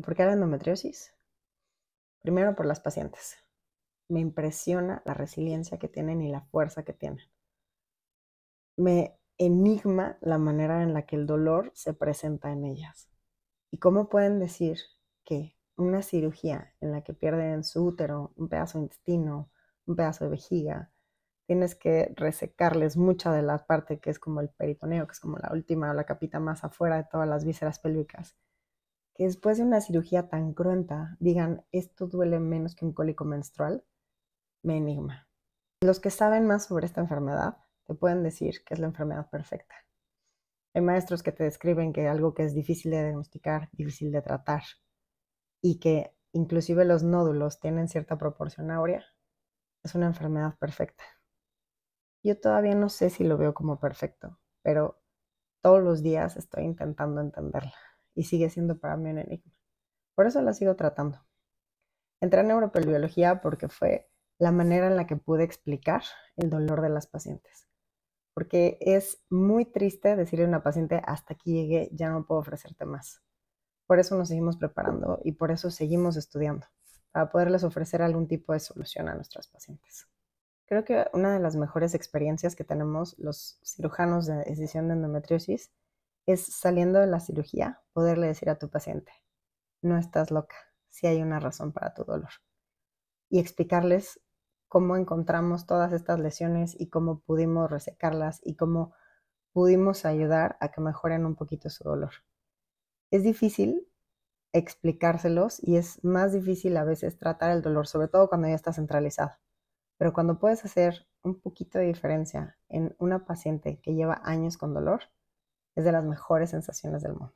¿Y por qué la endometriosis? Primero por las pacientes. Me impresiona la resiliencia que tienen y la fuerza que tienen. Me enigma la manera en la que el dolor se presenta en ellas. ¿Y cómo pueden decir que una cirugía en la que pierden su útero, un pedazo de intestino, un pedazo de vejiga, tienes que resecarles mucha de la parte que es como el peritoneo, que es como la última o la capita más afuera de todas las vísceras pélvicas después de una cirugía tan cruenta digan esto duele menos que un cólico menstrual, me enigma. Los que saben más sobre esta enfermedad te pueden decir que es la enfermedad perfecta. Hay maestros que te describen que algo que es difícil de diagnosticar, difícil de tratar y que inclusive los nódulos tienen cierta proporción áurea, es una enfermedad perfecta. Yo todavía no sé si lo veo como perfecto, pero todos los días estoy intentando entenderla y sigue siendo para mí un enigma. Por eso la sigo tratando. Entré en neuropelbiología porque fue la manera en la que pude explicar el dolor de las pacientes. Porque es muy triste decirle a una paciente, hasta aquí llegué, ya no puedo ofrecerte más. Por eso nos seguimos preparando y por eso seguimos estudiando, para poderles ofrecer algún tipo de solución a nuestras pacientes. Creo que una de las mejores experiencias que tenemos los cirujanos de decisión de endometriosis es saliendo de la cirugía poderle decir a tu paciente, no estás loca, si hay una razón para tu dolor. Y explicarles cómo encontramos todas estas lesiones y cómo pudimos resecarlas y cómo pudimos ayudar a que mejoren un poquito su dolor. Es difícil explicárselos y es más difícil a veces tratar el dolor, sobre todo cuando ya está centralizado. Pero cuando puedes hacer un poquito de diferencia en una paciente que lleva años con dolor, es de las mejores sensaciones del mundo.